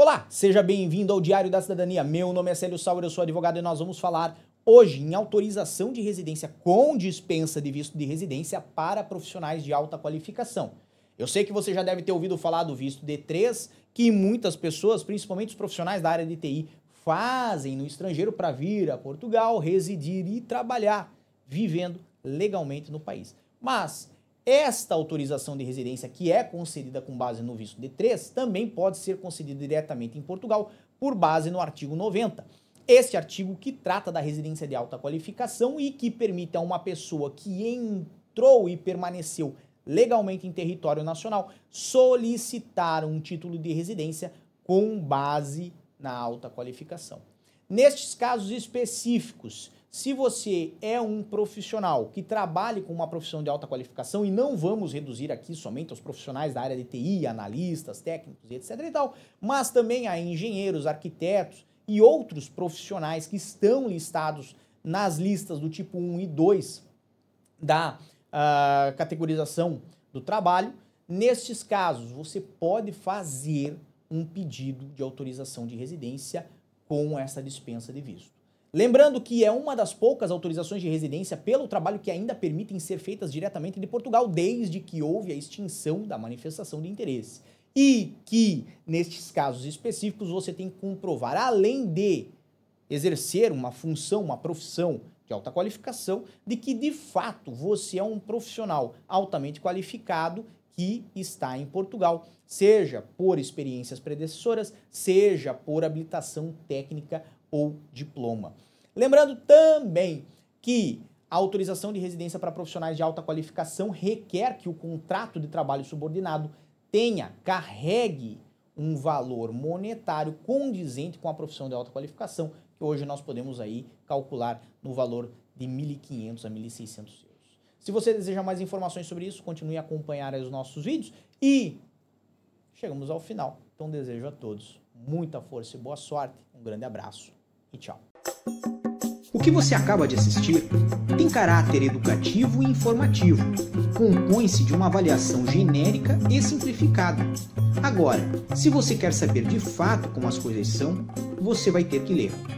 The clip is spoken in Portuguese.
Olá, seja bem-vindo ao Diário da Cidadania. Meu nome é Célio Sauer, eu sou advogado e nós vamos falar hoje em autorização de residência com dispensa de visto de residência para profissionais de alta qualificação. Eu sei que você já deve ter ouvido falar do visto D3, que muitas pessoas, principalmente os profissionais da área de TI, fazem no estrangeiro para vir a Portugal, residir e trabalhar, vivendo legalmente no país. Mas esta autorização de residência, que é concedida com base no visto D3, também pode ser concedida diretamente em Portugal por base no artigo 90. Este artigo que trata da residência de alta qualificação e que permite a uma pessoa que entrou e permaneceu legalmente em território nacional solicitar um título de residência com base na alta qualificação. Nestes casos específicos, se você é um profissional que trabalhe com uma profissão de alta qualificação, e não vamos reduzir aqui somente aos profissionais da área de TI, analistas, técnicos, etc. e tal, mas também a engenheiros, arquitetos e outros profissionais que estão listados nas listas do tipo 1 e 2 da uh, categorização do trabalho, nestes casos você pode fazer um pedido de autorização de residência com essa dispensa de visto. Lembrando que é uma das poucas autorizações de residência pelo trabalho que ainda permitem ser feitas diretamente de Portugal, desde que houve a extinção da manifestação de interesse. E que, nestes casos específicos, você tem que comprovar, além de exercer uma função, uma profissão de alta qualificação, de que de fato você é um profissional altamente qualificado que está em Portugal, seja por experiências predecessoras, seja por habilitação técnica ou diploma. Lembrando também que a autorização de residência para profissionais de alta qualificação requer que o contrato de trabalho subordinado tenha, carregue um valor monetário condizente com a profissão de alta qualificação, que hoje nós podemos aí calcular no valor de 1.500 a 1.600 euros. Se você deseja mais informações sobre isso, continue a acompanhar os nossos vídeos e chegamos ao final. Então desejo a todos muita força e boa sorte. Um grande abraço e tchau. O que você acaba de assistir tem caráter educativo e informativo. Compõe-se de uma avaliação genérica e simplificada. Agora, se você quer saber de fato como as coisas são, você vai ter que ler.